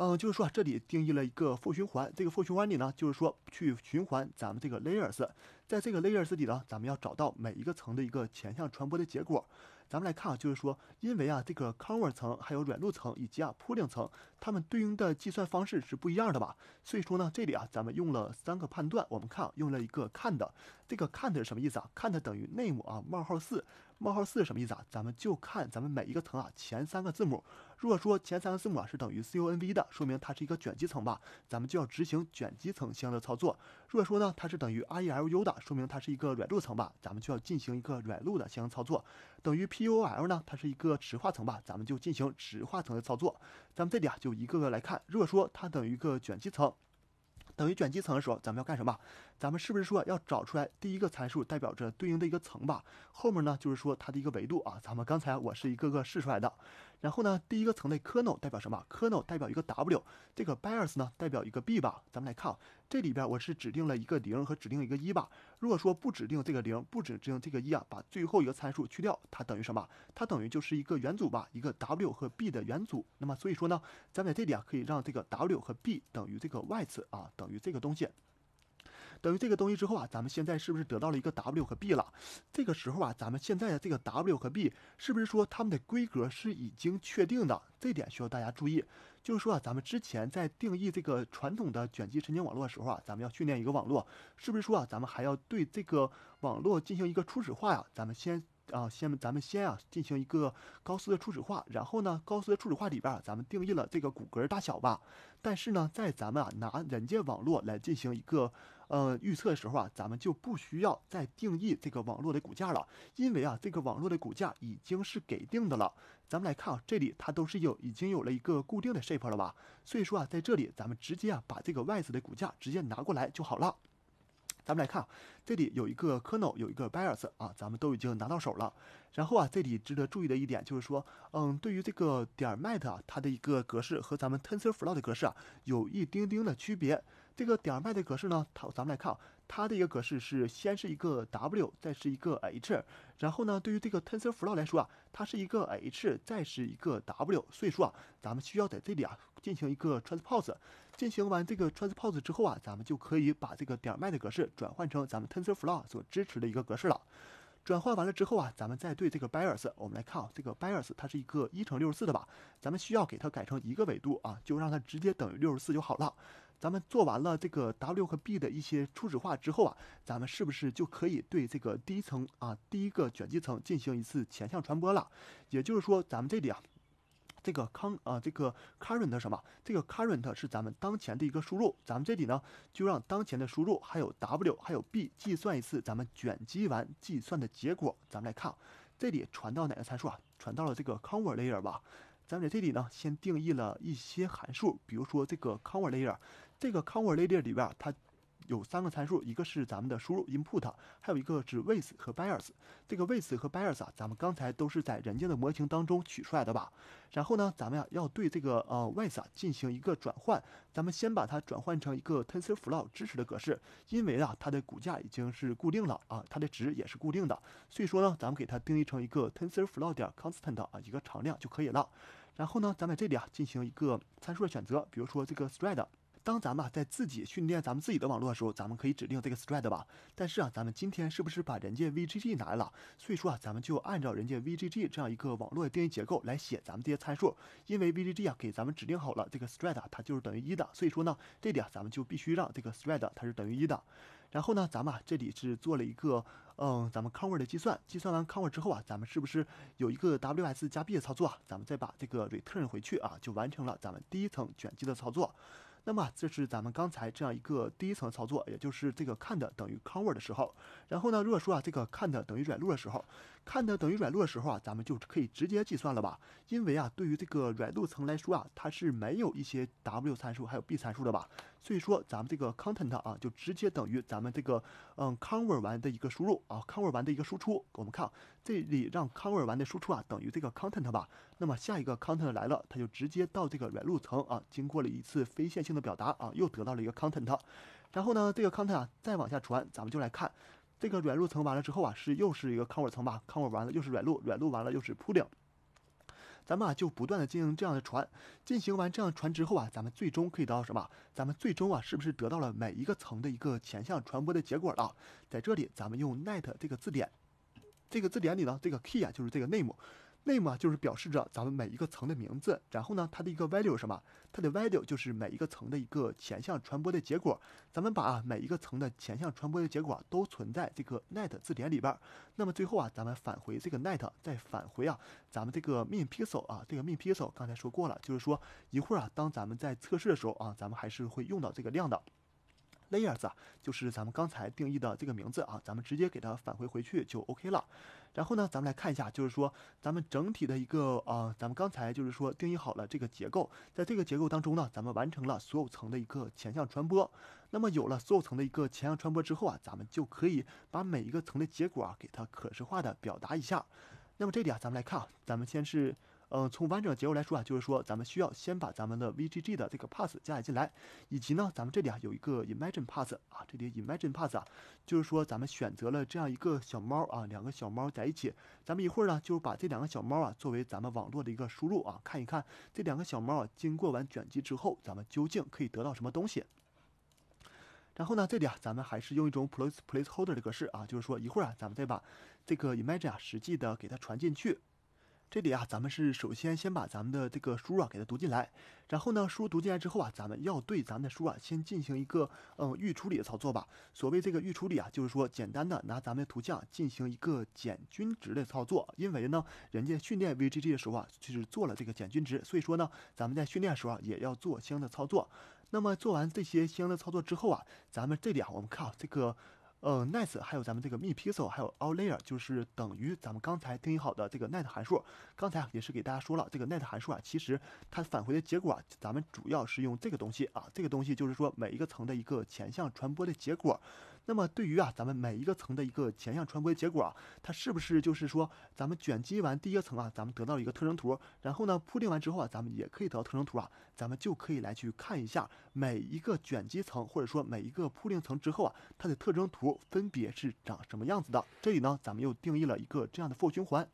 嗯，就是说这里定义了一个负循环，这个负循环里呢，就是说去循环咱们这个 layers，在这个 layers 里呢，咱们要找到每一个层的一个前向传播的结果。咱们来看啊，就是说因为啊，这个 cover 层还有软路层以及啊 pooling 层，它们对应的计算方式是不一样的吧？所以说呢，这里啊，咱们用了三个判断，我们看用了一个 n 的，这个 n 的是什么意思啊？n 的等于 name 啊冒号四。冒号四是什么意思啊？咱们就看咱们每一个层啊，前三个字母。如果说前三个字母啊是等于 C O N V 的，说明它是一个卷积层吧，咱们就要执行卷积层相应的操作。如果说呢，它是等于 R E L U 的，说明它是一个软路层吧，咱们就要进行一个软路的相应操作。等于 P O L 呢，它是一个池化层吧，咱们就进行池化层的操作。咱们这里啊，就一个个来看。如果说它等于一个卷积层，等于卷积层的时候，咱们要干什么？咱们是不是说要找出来第一个参数代表着对应的一个层吧？后面呢就是说它的一个维度啊。咱们刚才我是一个个试出来的。然后呢，第一个层的 kernel 代表什么？kernel 代表一个 w，这个 bias 呢代表一个 b 吧？咱们来看啊，这里边我是指定了一个零和指定一个一吧。如果说不指定这个零，不指定这个一啊，把最后一个参数去掉，它等于什么？它等于就是一个元组吧，一个 w 和 b 的元组。那么所以说呢，咱们在这里啊可以让这个 w 和 b 等于这个 y 次啊，等于这个东西。等于这个东西之后啊，咱们现在是不是得到了一个 W 和 B 了？这个时候啊，咱们现在的这个 W 和 B 是不是说它们的规格是已经确定的？这点需要大家注意。就是说啊，咱们之前在定义这个传统的卷积神经网络的时候啊，咱们要训练一个网络，是不是说啊，咱们还要对这个网络进行一个初始化呀？咱们先啊先，咱们先啊进行一个高斯的初始化，然后呢，高斯的初始化里边咱们定义了这个骨骼大小吧。但是呢，在咱们啊拿人家网络来进行一个呃，预测的时候啊，咱们就不需要再定义这个网络的骨架了，因为啊，这个网络的骨架已经是给定的了。咱们来看啊，这里它都是有，已经有了一个固定的 shape 了吧？所以说啊，在这里咱们直接啊，把这个外层的骨架直接拿过来就好了。咱们来看，这里有一个 kernel，有一个 bias 啊，咱们都已经拿到手了。然后啊，这里值得注意的一点就是说，嗯，对于这个点 mat 啊，它的一个格式和咱们 tensor flow 的格式啊，有一丁丁的区别。这个点麦的格式呢，它咱们来看啊，它的一个格式是先是一个 W，再是一个 H，然后呢，对于这个 TensorFlow 来说啊，它是一个 H，再是一个 W，所以说啊，咱们需要在这里啊进行一个 transpose，进行完这个 transpose 之后啊，咱们就可以把这个点麦的格式转换成咱们 TensorFlow 所支持的一个格式了。转换完了之后啊，咱们再对这个 bias，我们来看啊，这个 bias 它是一个一乘六十四的吧，咱们需要给它改成一个维度啊，就让它直接等于六十四就好了。咱们做完了这个 W 和 B 的一些初始化之后啊，咱们是不是就可以对这个第一层啊，第一个卷积层进行一次前向传播了？也就是说，咱们这里啊，这个康啊，这个 current 什么，这个 current 是咱们当前的一个输入。咱们这里呢，就让当前的输入还有 W 还有 B 计算一次咱们卷积完计算的结果。咱们来看，这里传到哪个参数啊？传到了这个 ConvLayer 吧。咱们在这里呢，先定义了一些函数，比如说这个 ConvLayer。这个 c o n v e r t layer 里边它有三个参数，一个是咱们的输入 input，还有一个是 w i d h t h 和 b i a s s 这个 w i d h t h 和 b i a s 啊，咱们刚才都是在人家的模型当中取出来的吧？然后呢，咱们呀要对这个呃 w i t h t 进行一个转换。咱们先把它转换成一个 TensorFlow 支持的格式，因为啊它的骨架已经是固定了啊，它的值也是固定的，所以说呢，咱们给它定义成一个 TensorFlow 点 constant 啊一个常量就可以了。然后呢，咱们这里啊进行一个参数的选择，比如说这个 t h r e a d 当咱们在自己训练咱们自己的网络的时候，咱们可以指定这个 s t r i d 吧。但是啊，咱们今天是不是把人家 VGG 拿来了？所以说啊，咱们就按照人家 VGG 这样一个网络的定义结构来写咱们这些参数。因为 VGG 啊给咱们指定好了这个 s t r i d 啊，它就是等于一的。所以说呢，这里啊咱们就必须让这个 s t r i d 它是等于一的。然后呢，咱们啊、这里是做了一个嗯咱们 cover 的计算，计算完 cover 之后啊，咱们是不是有一个 Ws 加 b 的操作？啊？咱们再把这个 ret u r n 回去啊，就完成了咱们第一层卷积的操作。那么这是咱们刚才这样一个第一层操作，也就是这个 c o n d 等于 cover 的时候。然后呢，如果说啊这个 c o n d 等于软路的时候 c o n d 等于软路的时候啊，咱们就可以直接计算了吧？因为啊，对于这个软路层来说啊，它是没有一些 w 参数还有 b 参数的吧？所以说咱们这个 content 啊，就直接等于咱们这个嗯 cover 完的一个输入啊，cover 完的一个输出。我们看这里让 cover 完的输出啊等于这个 content 吧。那么下一个 content 来了，它就直接到这个软路层啊，经过了一次非线性的表达啊，又得到了一个 content。然后呢，这个 content 啊再往下传，咱们就来看这个软路层完了之后啊，是又是一个 cover 层吧？cover 完了又是软路，软路完了又是 p o l i n g 咱们啊就不断的进行这样的传，进行完这样传之后啊，咱们最终可以得到什么？咱们最终啊是不是得到了每一个层的一个前向传播的结果了？在这里，咱们用 net 这个字典，这个字典里呢，这个 key 啊就是这个 name。name 就是表示着咱们每一个层的名字。然后呢，它的一个 value 什么？它的 value 就是每一个层的一个前向传播的结果。咱们把每一个层的前向传播的结果都存在这个 net 字典里边。那么最后啊，咱们返回这个 net，再返回啊，咱们这个 mean p e l 啊，这个 mean p e l 刚才说过了，就是说一会儿啊，当咱们在测试的时候啊，咱们还是会用到这个量的。layers 啊，就是咱们刚才定义的这个名字啊，咱们直接给它返回回去就 OK 了。然后呢，咱们来看一下，就是说咱们整体的一个啊，咱们刚才就是说定义好了这个结构，在这个结构当中呢，咱们完成了所有层的一个前向传播。那么有了所有层的一个前向传播之后啊，咱们就可以把每一个层的结果啊，给它可视化的表达一下。那么这里啊，咱们来看啊，咱们先是。嗯，从完整结构来说啊，就是说咱们需要先把咱们的 VGG 的这个 pass 加载进来，以及呢，咱们这里啊有一个 image i n pass 啊，这里 image i n pass 啊，就是说咱们选择了这样一个小猫啊，两个小猫在一起，咱们一会儿呢就是把这两个小猫啊作为咱们网络的一个输入啊，看一看这两个小猫啊经过完卷积之后，咱们究竟可以得到什么东西。然后呢，这里啊，咱们还是用一种 place placeholder 的格式啊，就是说一会儿啊，咱们再把这个 image i n 啊实际的给它传进去。这里啊，咱们是首先先把咱们的这个书啊给它读进来，然后呢，书读进来之后啊，咱们要对咱们的书啊先进行一个嗯预处理的操作吧。所谓这个预处理啊，就是说简单的拿咱们的图像进行一个减均值的操作，因为呢，人家训练 VGG 的时候啊，就是做了这个减均值，所以说呢，咱们在训练的时候啊也要做相应的操作。那么做完这些相应的操作之后啊，咱们这里啊，我们看啊、这个。呃 n i c e 还有咱们这个 me pixel，还有 all layer，就是等于咱们刚才定义好的这个 net 函数。刚才也是给大家说了，这个 net 函数啊，其实它返回的结果啊，咱们主要是用这个东西啊，这个东西就是说每一个层的一个前向传播的结果。那么对于啊，咱们每一个层的一个前向传播结果，啊，它是不是就是说，咱们卷积完第一层啊，咱们得到了一个特征图，然后呢，铺垫完之后啊，咱们也可以得到特征图啊，咱们就可以来去看一下每一个卷积层或者说每一个铺垫层之后啊，它的特征图分别是长什么样子的。这里呢，咱们又定义了一个这样的 for 循环，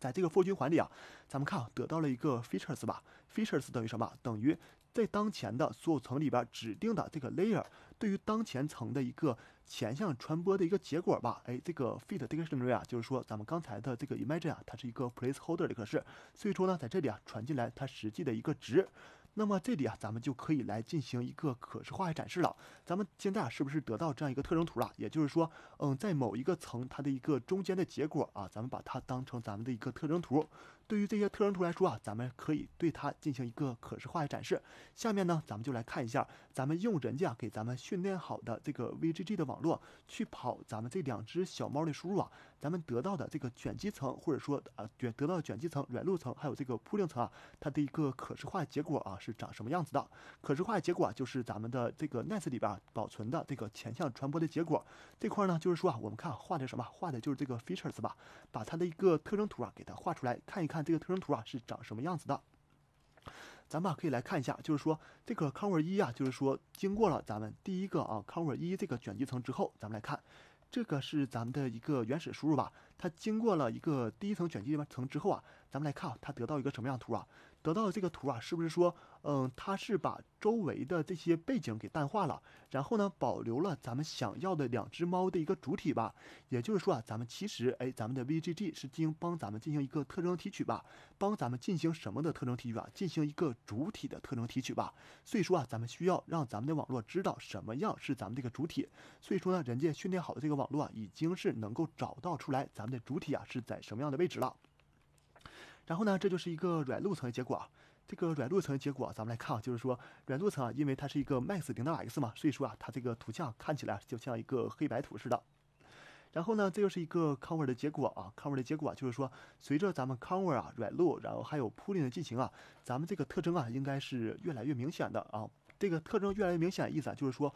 在这个 for 循环里啊，咱们看啊、得到了一个 features 吧，features 等于什么？等于。在当前的所有层里边指定的这个 layer 对于当前层的一个前向传播的一个结果吧，哎，这个 feed i i c t o n a r y 啊，就是说咱们刚才的这个 image i n 啊，它是一个 placeholder 的格式，所以说呢，在这里啊传进来它实际的一个值，那么这里啊，咱们就可以来进行一个可视化展示了。咱们现在啊，是不是得到这样一个特征图了？也就是说，嗯，在某一个层它的一个中间的结果啊，咱们把它当成咱们的一个特征图。对于这些特征图来说啊，咱们可以对它进行一个可视化的展示。下面呢，咱们就来看一下，咱们用人家给咱们训练好的这个 VGG 的网络去跑咱们这两只小猫的输入啊，咱们得到的这个卷积层或者说啊卷得到卷积层、软路层还有这个铺 o 层啊，它的一个可视化结果啊是长什么样子的？可视化结果就是咱们的这个 n i c s 里边保存的这个前向传播的结果。这块呢，就是说啊，我们看画的什么？画的就是这个 features 吧，把它的一个特征图啊给它画出来看一看。看这个特征图啊是长什么样子的，咱们啊可以来看一下，就是说这个 cover 一啊，就是说经过了咱们第一个啊 cover 一这个卷积层之后，咱们来看，这个是咱们的一个原始输入吧，它经过了一个第一层卷积层之后啊，咱们来看它得到一个什么样图啊，得到这个图啊，是不是说？嗯，它是把周围的这些背景给淡化了，然后呢，保留了咱们想要的两只猫的一个主体吧。也就是说啊，咱们其实，哎，咱们的 VGG 是进行帮咱们进行一个特征提取吧，帮咱们进行什么的特征提取啊？进行一个主体的特征提取吧。所以说啊，咱们需要让咱们的网络知道什么样是咱们这个主体。所以说呢，人家训练好的这个网络啊，已经是能够找到出来咱们的主体啊是在什么样的位置了。然后呢，这就是一个软路层的结果啊。这个软路层结果，咱们来看啊，就是说软路层啊，因为它是一个 max 零到 x 嘛，所以说啊，它这个图像看起来就像一个黑白图似的。然后呢，这又是一个 cover 的结果啊，cover 的结果就是说，随着咱们 cover 啊软路，然后还有 pooling 的进行啊，咱们这个特征啊，应该是越来越明显的啊。这个特征越来越明显的意思啊，就是说，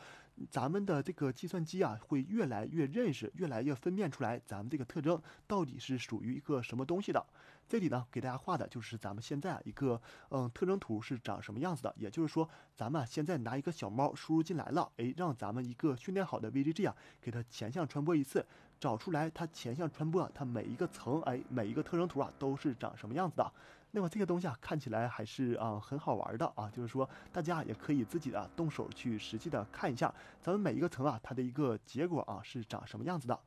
咱们的这个计算机啊，会越来越认识，越来越分辨出来咱们这个特征到底是属于一个什么东西的。这里呢，给大家画的就是咱们现在啊一个嗯特征图是长什么样子的。也就是说，咱们现在拿一个小猫输入进来了，哎，让咱们一个训练好的 VGG 啊，给它前向传播一次，找出来它前向传播它每一个层哎每一个特征图啊都是长什么样子的。那么这个东西啊看起来还是啊很好玩的啊，就是说大家也可以自己的动手去实际的看一下，咱们每一个层啊它的一个结果啊是长什么样子的。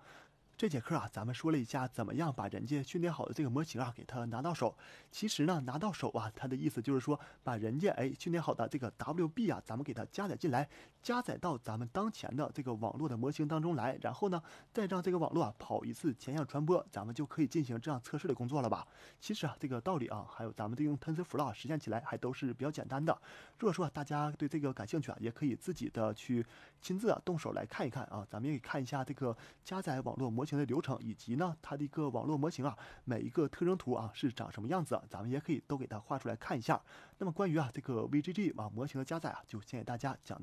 这节课啊，咱们说了一下怎么样把人家训练好的这个模型啊，给它拿到手。其实呢，拿到手啊，它的意思就是说，把人家哎训练好的这个 W B 啊，咱们给它加载进来，加载到咱们当前的这个网络的模型当中来，然后呢，再让这个网络啊跑一次前向传播，咱们就可以进行这样测试的工作了吧。其实啊，这个道理啊，还有咱们利用 TensorFlow 实现起来还都是比较简单的。如果说大家对这个感兴趣啊，也可以自己的去亲自啊动手来看一看啊，咱们也看一下这个加载网络模型。的流程以及呢，它的一个网络模型啊，每一个特征图啊是长什么样子，咱们也可以都给它画出来看一下。那么关于啊这个 VGG 啊模型的加载啊，就先给大家讲。